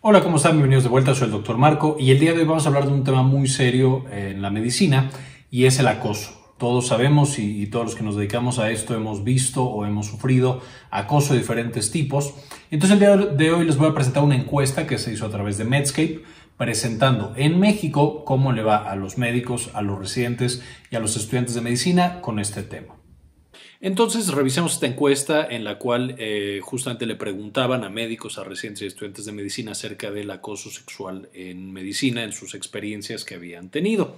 Hola, ¿cómo están? Bienvenidos de vuelta, soy el doctor Marco y el día de hoy vamos a hablar de un tema muy serio eh, en la medicina y es el acoso. Todos sabemos y, todos los que nos dedicamos a esto hemos visto o hemos sufrido acoso de diferentes tipos. Entonces el día de hoy les voy a presentar una encuesta que se hizo a través de Medscape presentando en México cómo le va a los médicos, a los residentes y a los estudiantes de medicina con este tema. Entonces revisamos esta encuesta en la cual eh, justamente le preguntaban a médicos, a recientes estudiantes de medicina acerca del acoso sexual en medicina, en sus experiencias que habían tenido.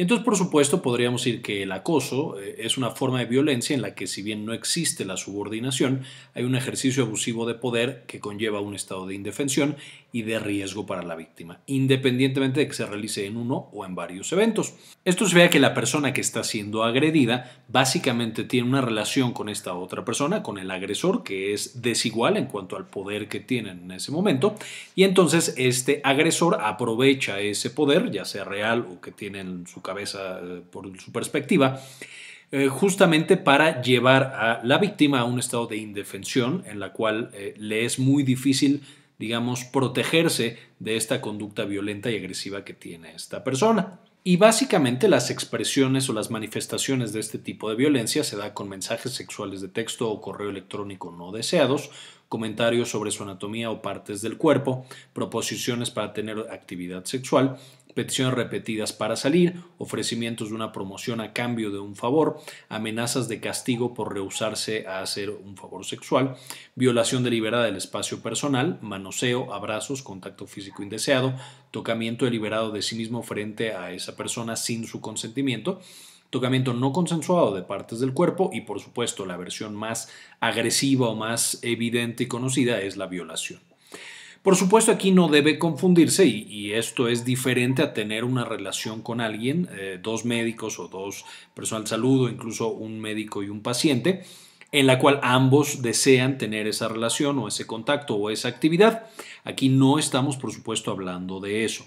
Entonces, por supuesto, podríamos decir que el acoso eh, es una forma de violencia en la que, si bien no existe la subordinación, hay un ejercicio abusivo de poder que conlleva un estado de indefensión y de riesgo para la víctima, independientemente de que se realice en uno o en varios eventos. Esto se vea que la persona que está siendo agredida básicamente tiene una relación con esta otra persona, con el agresor, que es desigual en cuanto al poder que tienen en ese momento, y entonces este agresor aprovecha ese poder, ya sea real o que tienen en su cabeza, eh, por su perspectiva, eh, justamente para llevar a la víctima a un estado de indefensión en la cual eh, le es muy difícil digamos, protegerse de esta conducta violenta y agresiva que tiene esta persona. Y básicamente las expresiones o las manifestaciones de este tipo de violencia se da con mensajes sexuales de texto o correo electrónico no deseados, comentarios sobre su anatomía o partes del cuerpo, proposiciones para tener actividad sexual, peticiones repetidas para salir, ofrecimientos de una promoción a cambio de un favor, amenazas de castigo por rehusarse a hacer un favor sexual, violación deliberada del espacio personal, manoseo, abrazos, contacto físico indeseado, tocamiento deliberado de sí mismo frente a esa persona sin su consentimiento, tocamiento no consensuado de partes del cuerpo y por supuesto la versión más agresiva o más evidente y conocida es la violación. Por supuesto, aquí no debe confundirse y, esto es diferente a tener una relación con alguien, eh, dos médicos o dos personal de salud o incluso un médico y un paciente, en la cual ambos desean tener esa relación o ese contacto o esa actividad. Aquí no estamos, por supuesto, hablando de eso.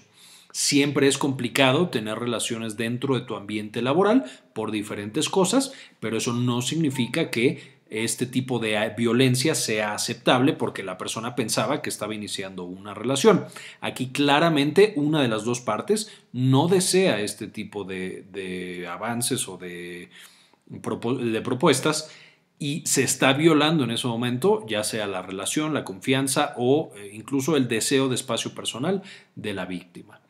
Siempre es complicado tener relaciones dentro de tu ambiente laboral por diferentes cosas, pero eso no significa que este tipo de ah, violencia sea aceptable porque la persona pensaba que estaba iniciando una relación. Aquí claramente una de las dos partes no desea este tipo de, avances o de propuestas y se está violando en ese momento, ya sea la relación, la confianza o eh, incluso el deseo de espacio personal de la víctima.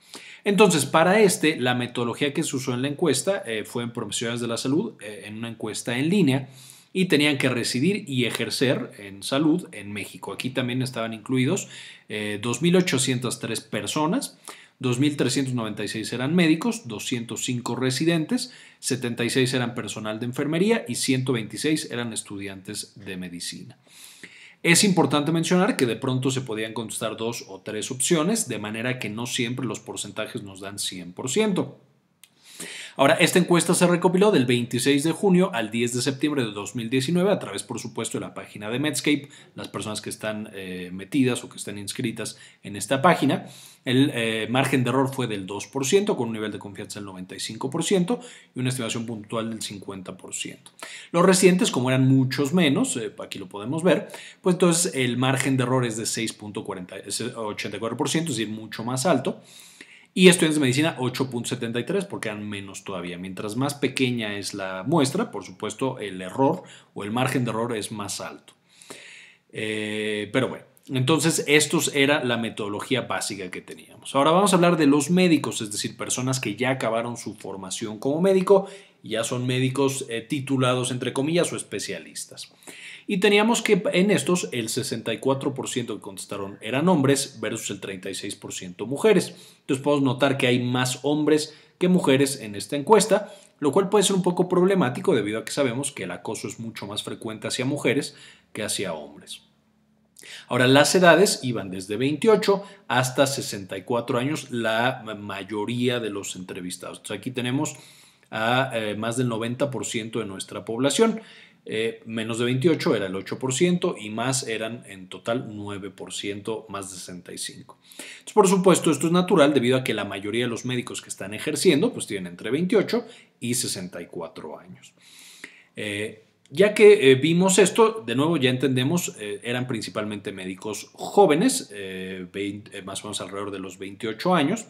Entonces, para este, la metodología que se usó en la encuesta eh, fue en promociones de la salud, eh, en una encuesta en línea, y tenían que residir y ejercer en salud en México. Aquí también estaban incluidos 2.803 eh, personas. 2.396 eran médicos, 205 residentes, 76 eran personal de enfermería y 126 eran estudiantes de medicina. Es importante mencionar que de pronto se podían contestar dos o tres opciones, de manera que no siempre los porcentajes nos dan 100%. Ahora, esta encuesta se recopiló del 26 de junio al 10 de septiembre de 2019 a través, por supuesto, de la página de Medscape, las personas que están eh, metidas o que están inscritas en esta página. El eh, margen de error fue del 2%, con un nivel de confianza del 95% y una estimación puntual del 50%. Los recientes, como eran muchos menos, eh, aquí lo podemos ver, pues entonces el margen de error es de 6.84%, es decir, mucho más alto y estudiantes de medicina 8.73 porque eran menos todavía. Mientras más pequeña es la muestra, por supuesto, el error o el margen de error es más alto. Eh, pero bueno, entonces estos era la metodología básica que teníamos. Ahora vamos a hablar de los médicos, es decir, personas que ya acabaron su formación como médico, ya son médicos eh, titulados entre comillas o especialistas. Y teníamos que en estos el 64% que contestaron eran hombres versus el 36% mujeres. Entonces podemos notar que hay más hombres que mujeres en esta encuesta, lo cual puede ser un poco problemático debido a que sabemos que el acoso es mucho más frecuente hacia mujeres que hacia hombres. Ahora, las edades iban desde 28 hasta 64 años la mayoría de los entrevistados. aquí tenemos a eh, más del 90% de nuestra población. Eh, menos de 28 era el 8% y más eran en total 9% más de 65. por supuesto, esto es natural debido a que la mayoría de los médicos que están ejerciendo pues tienen entre 28 y 64 años. Eh, ya que eh, vimos esto, de nuevo ya entendemos, eran principalmente médicos jóvenes, más o menos alrededor de los 28 años.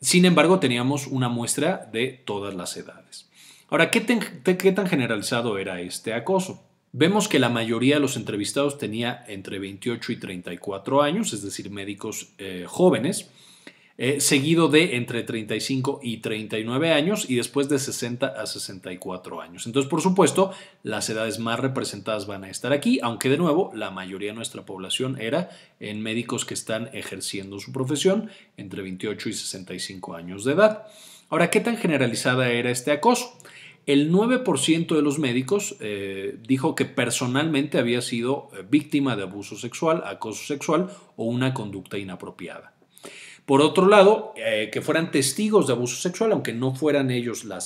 sin embargo, teníamos una muestra de todas las edades. Ahora, ¿qué tan, generalizado era este acoso? Vemos que la mayoría de los entrevistados tenía entre 28 y 34 años, es decir, médicos eh, jóvenes, eh, seguido de entre 35 y 39 años y después de 60 a 64 años. Entonces, por supuesto, las edades más representadas van a estar aquí, aunque de nuevo la mayoría de nuestra población era en médicos que están ejerciendo su profesión entre 28 y 65 años de edad. Ahora, ¿qué tan generalizada era este acoso? El 9% de los médicos eh, dijo que personalmente había sido eh, víctima de abuso sexual, acoso sexual o una conducta inapropiada. Por otro lado, eh, que fueran testigos de abuso sexual, aunque no fueran ellos la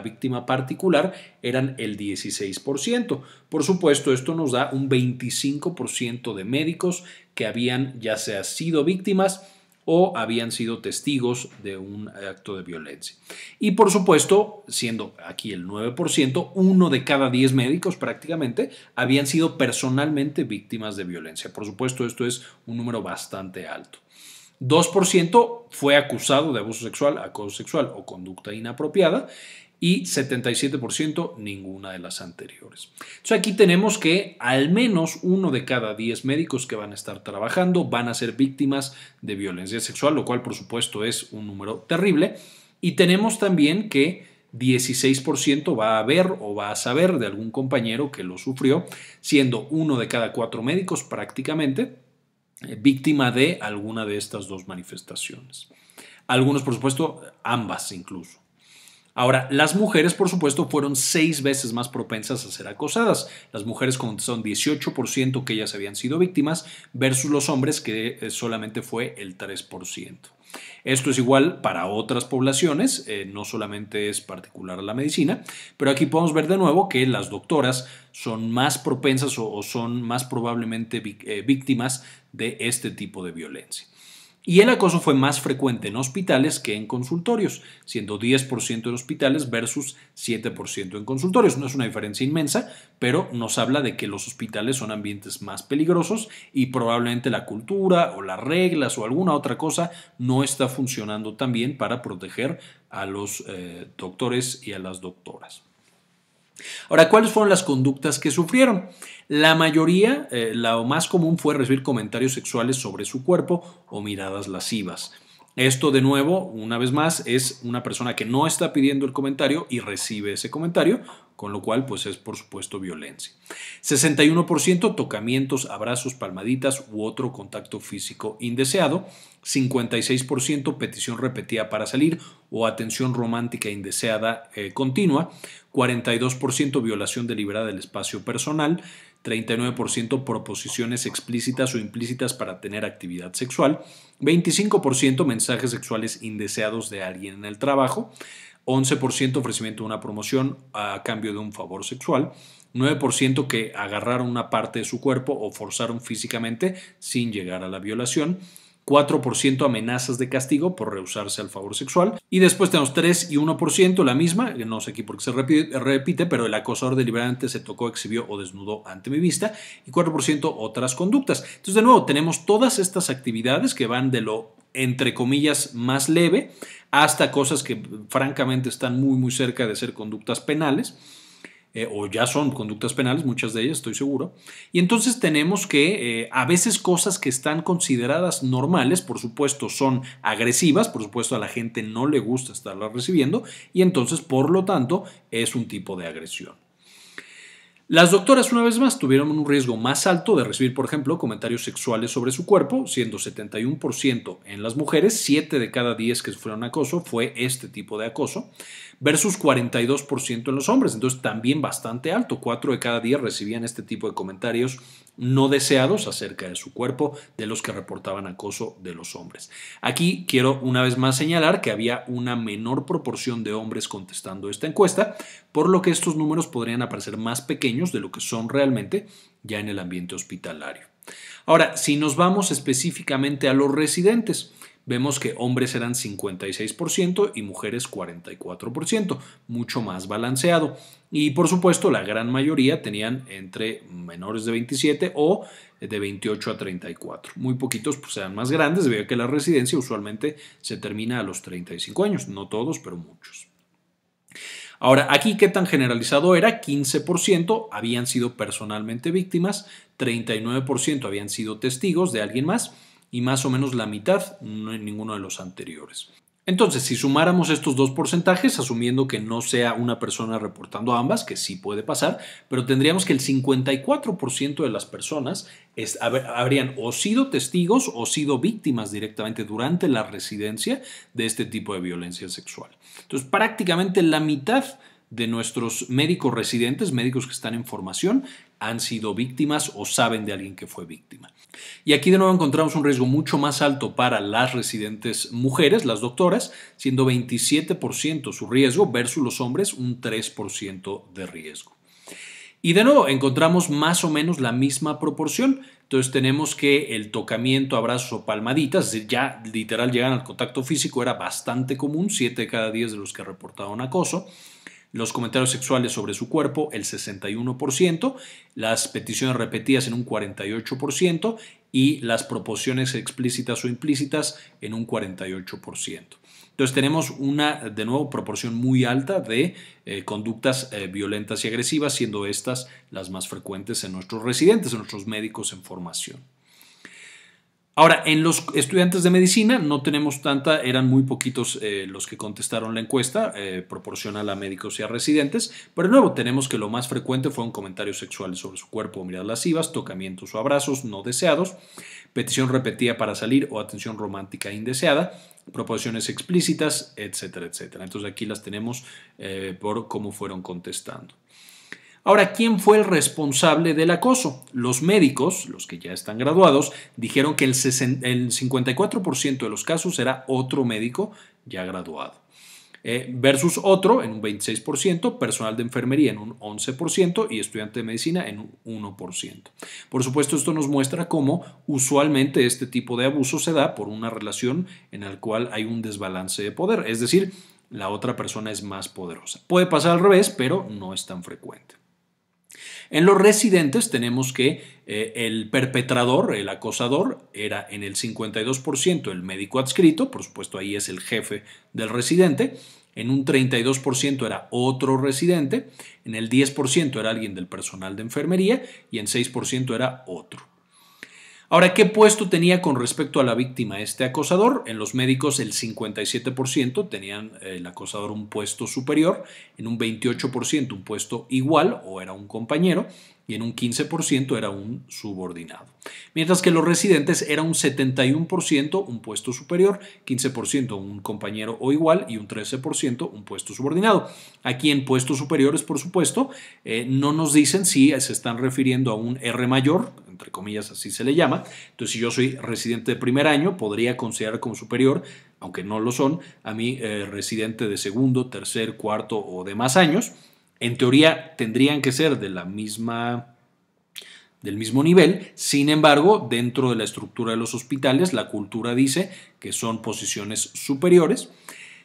víctima particular, eran el 16%. Por supuesto, esto nos da un 25% de médicos que habían ya sea sido víctimas, o habían sido testigos de un eh, acto de violencia. Y por supuesto, siendo aquí el 9%, uno de cada 10 médicos prácticamente habían sido personalmente víctimas de violencia. Por supuesto, esto es un número bastante alto. 2% fue acusado de abuso sexual, acoso sexual o conducta inapropiada y 77% ninguna de las anteriores. Entonces aquí tenemos que al menos uno de cada 10 médicos que van a estar trabajando van a ser víctimas de violencia sexual, lo cual por supuesto es un número terrible. Y tenemos también que 16% va a ver o va a saber de algún compañero que lo sufrió, siendo uno de cada cuatro médicos prácticamente eh, víctima de alguna de estas dos manifestaciones. Algunos, por supuesto, ambas incluso. Ahora, las mujeres, por supuesto, fueron seis veces más propensas a ser acosadas. Las mujeres contestaron 18% que ellas habían sido víctimas versus los hombres que eh, solamente fue el 3%. Esto es igual para otras poblaciones, eh, no solamente es particular a la medicina, pero aquí podemos ver de nuevo que las doctoras son más propensas o son más probablemente eh, víctimas de este tipo de violencia. Y el acoso fue más frecuente en hospitales que en consultorios, siendo 10% en hospitales versus 7% en consultorios. No es una diferencia inmensa, pero nos habla de que los hospitales son ambientes más peligrosos y probablemente la cultura o las reglas o alguna otra cosa no está funcionando tan bien para proteger a los eh, doctores y a las doctoras. Ahora, ¿cuáles fueron las conductas que sufrieron? La mayoría, lo eh, la más común fue recibir comentarios sexuales sobre su cuerpo o miradas lascivas. Esto de nuevo, una vez más, es una persona que no está pidiendo el comentario y recibe ese comentario con lo cual pues es por supuesto violencia. 61% tocamientos, abrazos, palmaditas u otro contacto físico indeseado, 56% petición repetida para salir o atención romántica indeseada eh, continua, 42% violación deliberada del espacio personal, 39% proposiciones explícitas o implícitas para tener actividad sexual, 25% mensajes sexuales indeseados de alguien en el trabajo, 11% ofrecimiento de una promoción a cambio de un favor sexual, 9% que agarraron una parte de su cuerpo o forzaron físicamente sin llegar a la violación, 4% amenazas de castigo por rehusarse al favor sexual. Y después tenemos 3 y 1%, la misma, no sé aquí por qué se repite, pero el acosador deliberante se tocó, exhibió o desnudó ante mi vista. Y 4% otras conductas. Entonces, de nuevo, tenemos todas estas actividades que van de lo entre comillas, más leve, hasta cosas que francamente están muy, muy cerca de ser conductas penales, eh, o ya son conductas penales, muchas de ellas, estoy seguro. Y entonces tenemos que eh, a veces cosas que están consideradas normales, por supuesto, son agresivas, por supuesto a la gente no le gusta estarlas recibiendo, y entonces, por lo tanto, es un tipo de agresión. Las doctoras, una vez más, tuvieron un riesgo más alto de recibir, por ejemplo, comentarios sexuales sobre su cuerpo, siendo 71% en las mujeres, 7 de cada 10 que sufrieron acoso fue este tipo de acoso, versus 42% en los hombres. Entonces, también bastante alto, 4 de cada 10 recibían este tipo de comentarios no deseados acerca de su cuerpo de los que reportaban acoso de los hombres. Aquí quiero una vez más señalar que había una menor proporción de hombres contestando esta encuesta, por lo que estos números podrían aparecer más pequeños de lo que son realmente ya en el ambiente hospitalario. Ahora, si nos vamos específicamente a los residentes, vemos que hombres eran 56% y mujeres 44%, mucho más balanceado. Y por supuesto, la gran mayoría tenían entre menores de 27 o de 28 a 34. Muy poquitos pues, eran más grandes, veo que la residencia usualmente se termina a los 35 años, no todos, pero muchos. Ahora, aquí qué tan generalizado era, 15% habían sido personalmente víctimas, 39% habían sido testigos de alguien más y más o menos la mitad en ninguno de los anteriores. Entonces, si sumáramos estos dos porcentajes, asumiendo que no sea una persona reportando ambas, que sí puede pasar, pero tendríamos que el 54% de las personas habrían o sido testigos o sido víctimas directamente durante la residencia de este tipo de violencia sexual. Entonces, prácticamente la mitad de nuestros médicos residentes, médicos que están en formación, han sido víctimas o saben de alguien que fue víctima. Y aquí de nuevo encontramos un riesgo mucho más alto para las residentes mujeres, las doctoras, siendo 27% su riesgo versus los hombres un 3% de riesgo. Y de nuevo encontramos más o menos la misma proporción. Entonces tenemos que el tocamiento, abrazo, o palmaditas, ya literal llegan al contacto físico, era bastante común, 7 de cada 10 de los que reportaban acoso los comentarios sexuales sobre su cuerpo el 61%, las peticiones repetidas en un 48% y las proporciones explícitas o implícitas en un 48%. Entonces tenemos una, de nuevo, proporción muy alta de eh, conductas eh, violentas y agresivas, siendo estas las más frecuentes en nuestros residentes, en nuestros médicos en formación. Ahora, en los estudiantes de medicina no tenemos tanta, eran muy poquitos eh, los que contestaron la encuesta eh, proporcional a médicos y a residentes, pero de nuevo tenemos que lo más frecuente fueron comentarios sexuales sobre su cuerpo o miradas lascivas, tocamientos o abrazos no deseados, petición repetida para salir o atención romántica indeseada, proporciones explícitas, etcétera, etcétera. Entonces aquí las tenemos eh, por cómo fueron contestando. Ahora, ¿quién fue el responsable del acoso? Los médicos, los que ya están graduados, dijeron que el 54% de los casos era otro médico ya graduado. Eh, versus otro en un 26%, personal de enfermería en un 11% y estudiante de medicina en un 1%. Por supuesto, esto nos muestra cómo usualmente este tipo de abuso se da por una relación en la cual hay un desbalance de poder, es decir, la otra persona es más poderosa. Puede pasar al revés, pero no es tan frecuente. En los residentes tenemos que eh, el perpetrador, el acosador, era en el 52% el médico adscrito, por supuesto ahí es el jefe del residente, en un 32% era otro residente, en el 10% era alguien del personal de enfermería y en 6% era otro. Ahora, ¿qué puesto tenía con respecto a la víctima este acosador? En los médicos el 57% tenían eh, el acosador un puesto superior, en un 28% un puesto igual o era un compañero, y en un 15% era un subordinado. Mientras que los residentes era un 71% un puesto superior, 15% un compañero o igual y un 13% un puesto subordinado. Aquí en puestos superiores, por supuesto, eh, no nos dicen si se están refiriendo a un R mayor, entre comillas así se le llama. Entonces, si yo soy residente de primer año, podría considerar como superior, aunque no lo son, a mí eh, residente de segundo, tercer, cuarto o de más años en teoría tendrían que ser de la misma del mismo nivel, sin embargo, dentro de la estructura de los hospitales, la cultura dice que son posiciones superiores.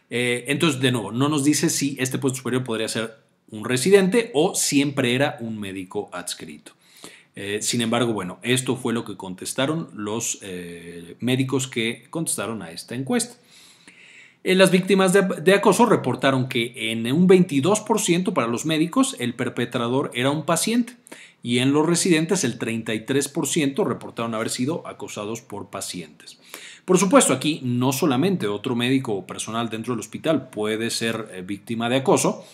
Eh, entonces, de nuevo, no nos dice si este puesto superior podría ser un residente o siempre era un médico adscrito. Eh, sin embargo, bueno, esto fue lo que contestaron los eh, médicos que contestaron a esta encuesta. Eh, las víctimas de, acoso reportaron que en un 22% para los médicos el perpetrador era un paciente y en los residentes el 33% reportaron haber sido acosados por pacientes. Por supuesto, aquí no solamente otro médico o personal dentro del hospital puede ser eh, víctima de acoso,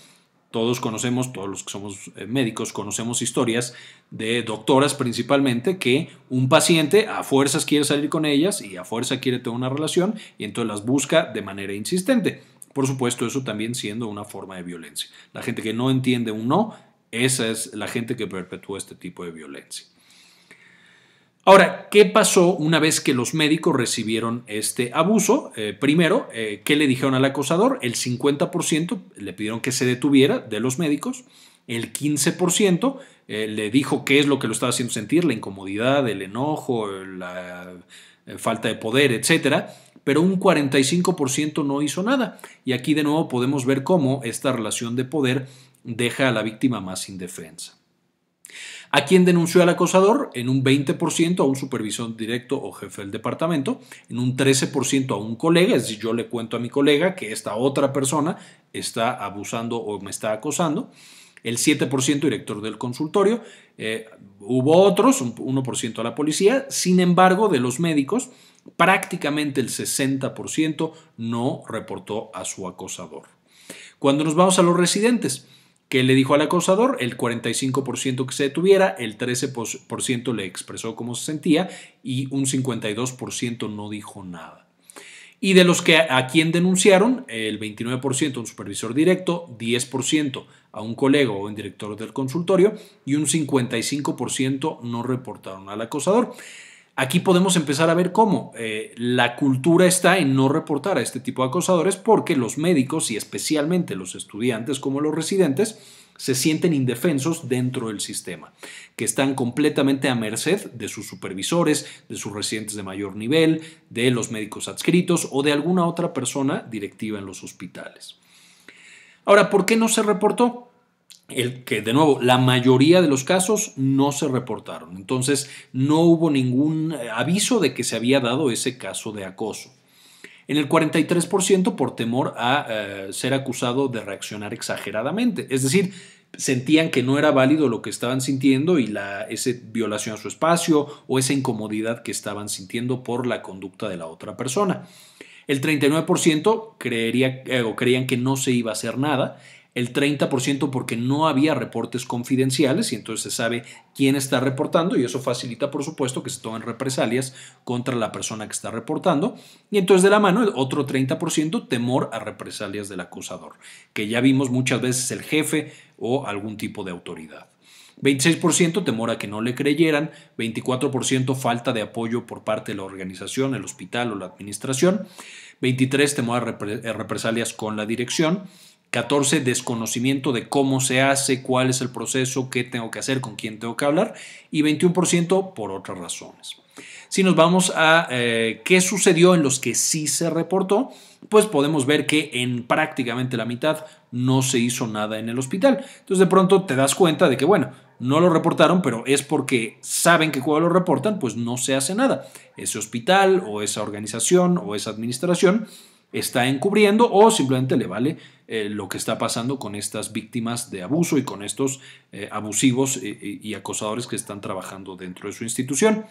todos conocemos, todos los que somos eh, médicos, conocemos historias de doctoras principalmente que un paciente a fuerzas quiere salir con ellas y a fuerza quiere tener una relación y entonces las busca de manera insistente. Por supuesto, eso también siendo una forma de violencia. La gente que no entiende un no, esa es la gente que perpetúa este tipo de violencia. Ahora, ¿qué pasó una vez que los médicos recibieron este abuso? Eh, primero, eh, ¿qué le dijeron al acosador? El 50% le pidieron que se detuviera de los médicos, el 15% eh, le dijo qué es lo que lo estaba haciendo sentir, la incomodidad, el enojo, la falta de poder, etcétera, pero un 45% no hizo nada. Y aquí de nuevo podemos ver cómo esta relación de poder deja a la víctima más indefensa a quién denunció al acosador en un 20% a un supervisor directo o jefe del departamento, en un 13% a un colega, es decir, yo le cuento a mi colega que esta otra persona está abusando o me está acosando, el 7% director del consultorio, eh, hubo otros, un 1% a la policía, sin embargo, de los médicos, prácticamente el 60% no reportó a su acosador. Cuando nos vamos a los residentes, ¿Qué le dijo al acosador, el 45% que se detuviera, el 13% le expresó cómo se sentía y un 52% no dijo nada. Y de los que a quien denunciaron, el 29% a un supervisor directo, 10% a un colega o un director del consultorio y un 55% no reportaron al acosador. Aquí podemos empezar a ver cómo eh, la cultura está en no reportar a este tipo de acosadores porque los médicos y especialmente los estudiantes como los residentes se sienten indefensos dentro del sistema, que están completamente a merced de sus supervisores, de sus residentes de mayor nivel, de los médicos adscritos o de alguna otra persona directiva en los hospitales. Ahora, ¿por qué no se reportó? el que de nuevo la mayoría de los casos no se reportaron. Entonces no hubo ningún eh, aviso de que se había dado ese caso de acoso. En el 43% por temor a eh, ser acusado de reaccionar exageradamente, es decir, sentían que no era válido lo que estaban sintiendo y la esa violación a su espacio o esa incomodidad que estaban sintiendo por la conducta de la otra persona. El 39% creería, eh, o creían que no se iba a hacer nada el 30% porque no había reportes confidenciales y entonces se sabe quién está reportando y eso facilita, por supuesto, que se tomen represalias contra la persona que está reportando. Y entonces de la mano el otro 30% temor a represalias del acusador, que ya vimos muchas veces el jefe o algún tipo de autoridad. 26% temor a que no le creyeran, 24% falta de apoyo por parte de la organización, el hospital o la administración, 23% temor a represalias con la dirección, 14, desconocimiento de cómo se hace, cuál es el proceso, qué tengo que hacer, con quién tengo que hablar. Y 21% por otras razones. Si nos vamos a eh, qué sucedió en los que sí se reportó, pues podemos ver que en prácticamente la mitad no se hizo nada en el hospital. Entonces de pronto te das cuenta de que, bueno, no lo reportaron, pero es porque saben que cuando lo reportan, pues no se hace nada. Ese hospital o esa organización o esa administración está encubriendo o simplemente le vale eh, lo que está pasando con estas víctimas de abuso y con estos eh, abusivos y, acosadores que están trabajando dentro de su institución.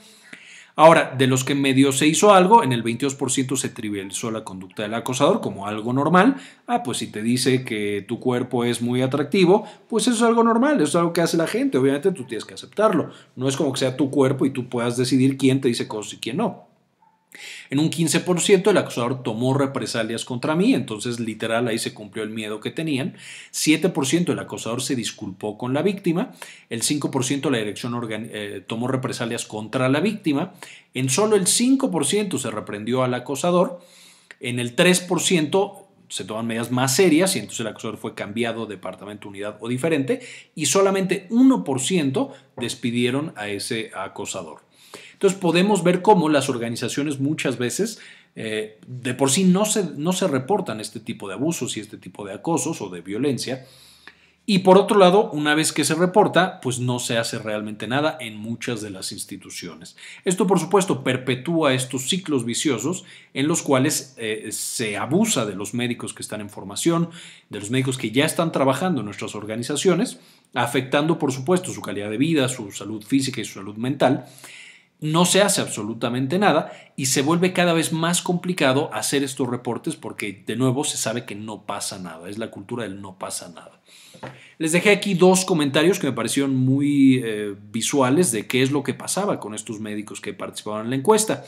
Ahora, de los que en medio se hizo algo, en el 22% se trivializó la conducta del acosador como algo normal. Ah, pues si te dice que tu cuerpo es muy atractivo, pues eso es algo normal, eso es algo que hace la gente. Obviamente tú tienes que aceptarlo. No es como que sea tu cuerpo y tú puedas decidir quién te dice cosas y quién no. En un 15% el acosador tomó represalias contra mí, entonces literal ahí se cumplió el miedo que tenían. 7% el acosador se disculpó con la víctima, el 5% la dirección eh, tomó represalias contra la víctima, en solo el 5% se reprendió al acosador, en el 3% se toman medidas más serias y entonces el acosador fue cambiado, departamento, unidad o diferente, y solamente 1% despidieron a ese acosador. Entonces podemos ver cómo las organizaciones muchas veces eh, de por sí no se, no se reportan este tipo de abusos y este tipo de acosos o de violencia. Y por otro lado, una vez que se reporta, pues no se hace realmente nada en muchas de las instituciones. Esto, por supuesto, perpetúa estos ciclos viciosos en los cuales eh, se abusa de los médicos que están en formación, de los médicos que ya están trabajando en nuestras organizaciones, afectando, por supuesto, su calidad de vida, su salud física y su salud mental no se hace absolutamente nada y se vuelve cada vez más complicado hacer estos reportes porque de nuevo se sabe que no pasa nada, es la cultura del no pasa nada. Les dejé aquí dos comentarios que me parecieron muy eh, visuales de qué es lo que pasaba con estos médicos que participaban en la encuesta.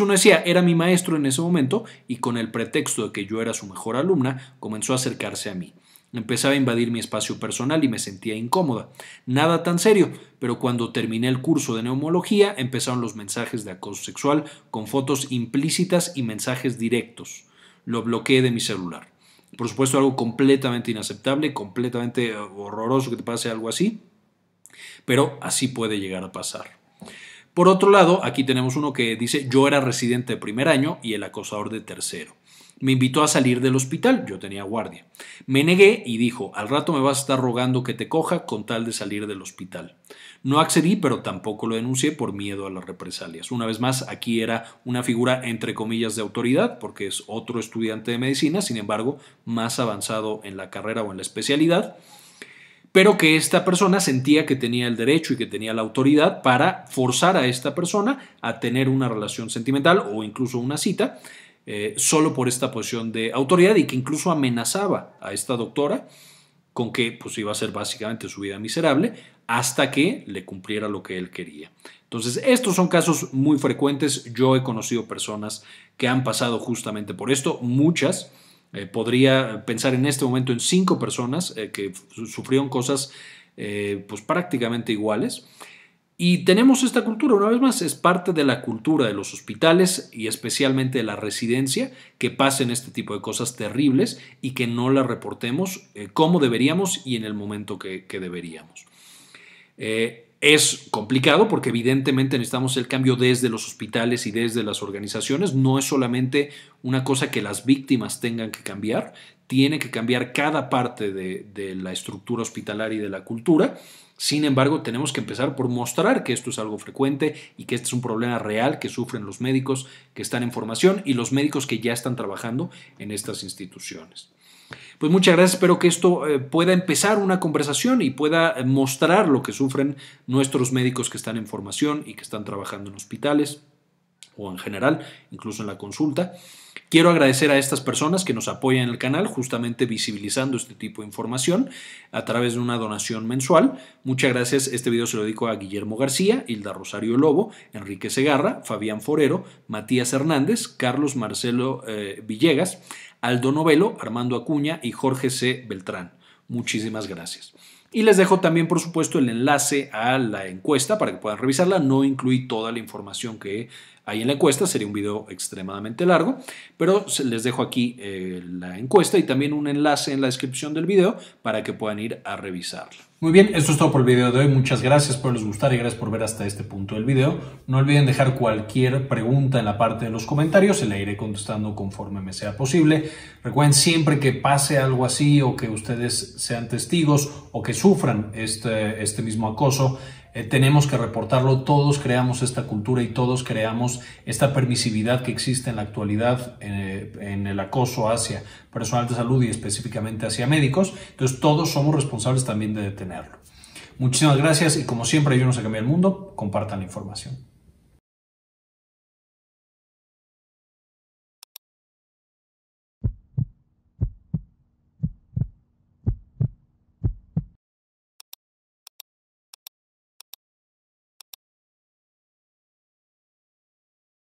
uno decía, era mi maestro en ese momento y con el pretexto de que yo era su mejor alumna, comenzó a acercarse a mí. Empezaba a invadir mi espacio personal y me sentía incómoda. Nada tan serio, pero cuando terminé el curso de neumología empezaron los mensajes de acoso sexual con fotos implícitas y mensajes directos. Lo bloqueé de mi celular. Por supuesto, algo completamente inaceptable, completamente eh, horroroso que te pase algo así, pero así puede llegar a pasar. Por otro lado, aquí tenemos uno que dice yo era residente de primer año y el acosador de tercero. Me invitó a salir del hospital, yo tenía guardia. Me negué y dijo, al rato me vas a estar rogando que te coja con tal de salir del hospital. No accedí, pero tampoco lo denuncié por miedo a las represalias. Una vez más, aquí era una figura entre comillas de autoridad, porque es otro estudiante de medicina, sin embargo, más avanzado en la carrera o en la especialidad pero que esta persona sentía que tenía el derecho y que tenía la autoridad para forzar a esta persona a tener una relación sentimental o incluso una cita eh, solo por esta posición de autoridad y que incluso amenazaba a esta doctora con que pues, iba a ser básicamente su vida miserable hasta que le cumpliera lo que él quería. Entonces, estos son casos muy frecuentes. Yo he conocido personas que han pasado justamente por esto, muchas. Eh, podría pensar en este momento en cinco personas eh, que sufrieron cosas pues prácticamente iguales. Y tenemos esta cultura, una vez más, es parte de la cultura de los hospitales y especialmente de la residencia que pasen este tipo de cosas terribles y que no las reportemos eh, como deberíamos y en el momento que, deberíamos. Eh, es complicado porque evidentemente necesitamos el cambio desde los hospitales y desde las organizaciones. No es solamente una cosa que las víctimas tengan que cambiar, tiene que cambiar cada parte de, la estructura hospitalaria y de la cultura. Sin embargo, tenemos que empezar por mostrar que esto es algo frecuente y que este es un problema real que sufren los médicos que están en formación y los médicos que ya están trabajando en estas instituciones. Pues muchas gracias, espero que esto eh, pueda empezar una conversación y pueda eh, mostrar lo que sufren nuestros médicos que están en formación y que están trabajando en hospitales o en general, incluso en la consulta. Quiero agradecer a estas personas que nos apoyan en el canal, justamente visibilizando este tipo de información a través de una donación mensual. Muchas gracias. Este video se lo dedico a Guillermo García, Hilda Rosario Lobo, Enrique Segarra, Fabián Forero, Matías Hernández, Carlos Marcelo eh, Villegas, Aldo Novelo, Armando Acuña y Jorge C. Beltrán. Muchísimas gracias. Y les dejo también, por supuesto, el enlace a la encuesta para que puedan revisarla. No incluí toda la información que he Ahí en la encuesta sería un video extremadamente largo, pero les dejo aquí eh, la encuesta y también un enlace en la descripción del video para que puedan ir a revisarla. Muy bien, esto es todo por el video de hoy. Muchas gracias por les gustar y gracias por ver hasta este punto del video. No olviden dejar cualquier pregunta en la parte de los comentarios, se la iré contestando conforme me sea posible. Recuerden siempre que pase algo así o que ustedes sean testigos o que sufran este, este mismo acoso, eh, tenemos que reportarlo, todos creamos esta cultura y todos creamos esta permisividad que existe en la actualidad eh, en el acoso hacia personal de salud y específicamente hacia médicos, entonces todos somos responsables también de detenerlo. Muchísimas gracias y como siempre, ayúdenos a cambiar el mundo, compartan la información.